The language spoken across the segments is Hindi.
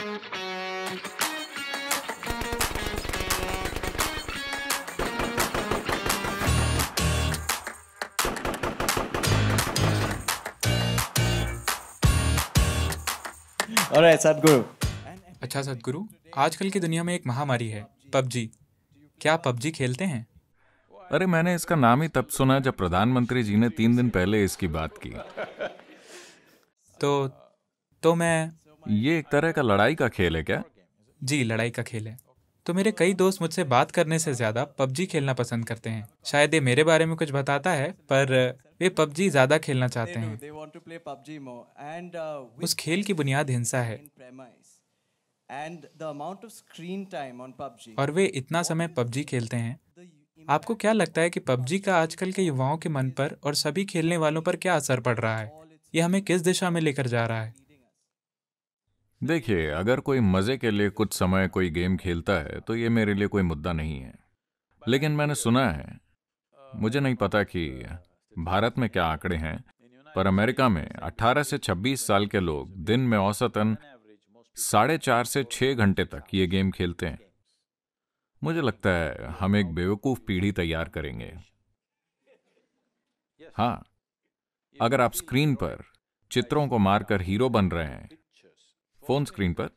अच्छा सदगुरु आजकल की दुनिया में एक महामारी है पबजी क्या पबजी खेलते हैं अरे मैंने इसका नाम ही तब सुना जब प्रधानमंत्री जी ने तीन दिन पहले इसकी बात की तो तो मैं ये एक तरह का लड़ाई का खेल है क्या जी लड़ाई का खेल है तो मेरे कई दोस्त मुझसे बात करने से ज्यादा पबजी खेलना पसंद करते हैं शायद ये मेरे बारे में कुछ बताता है पर वे पबजी ज्यादा खेलना चाहते हैं uh, उस खेल की बुनियाद हिंसा है और वे इतना समय पबजी खेलते हैं आपको क्या लगता है कि पबजी का आजकल के युवाओं के मन पर और सभी खेलने वालों पर क्या असर पड़ रहा है ये हमें किस दिशा में लेकर जा रहा है देखिए अगर कोई मज़े के लिए कुछ समय कोई गेम खेलता है तो ये मेरे लिए कोई मुद्दा नहीं है लेकिन मैंने सुना है मुझे नहीं पता कि भारत में क्या आंकड़े हैं पर अमेरिका में 18 से 26 साल के लोग दिन में औसतन साढ़े चार से छह घंटे तक ये गेम खेलते हैं मुझे लगता है हम एक बेवकूफ़ पीढ़ी तैयार करेंगे हाँ अगर आप स्क्रीन पर चित्रों को मारकर हीरो बन रहे हैं फोन स्क्रीन पर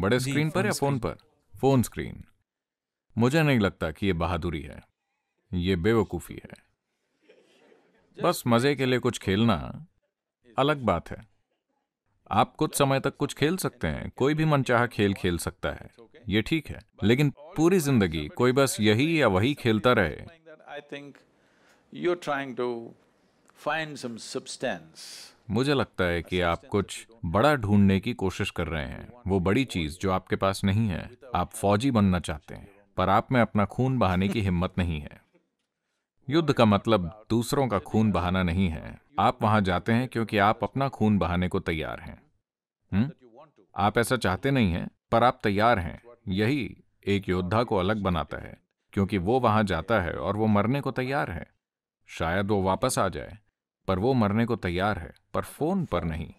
बड़े स्क्रीन पर या फोन पर फोन स्क्रीन मुझे नहीं लगता कि यह बहादुरी है ये बेवकूफ़ी है बस मज़े के लिए कुछ खेलना अलग बात है आप कुछ समय तक कुछ खेल सकते हैं कोई भी मनचाहा खेल खेल सकता है ये ठीक है लेकिन पूरी जिंदगी कोई बस यही या वही खेलता रहे I think you trying to मुझे लगता है कि आप कुछ बड़ा ढूंढने की कोशिश कर रहे हैं वो बड़ी चीज जो आपके पास नहीं है आप फौजी बनना चाहते हैं पर आप में अपना खून बहाने की हिम्मत नहीं है युद्ध का मतलब दूसरों का खून बहाना नहीं है आप वहां जाते हैं क्योंकि आप अपना खून बहाने को तैयार हैं हुँ? आप ऐसा चाहते नहीं हैं पर आप तैयार हैं यही एक योद्धा को अलग बनाता है क्योंकि वो वहां जाता है और वो मरने को तैयार है शायद वो वापस आ जाए पर वो मरने को तैयार है पर फोन पर नहीं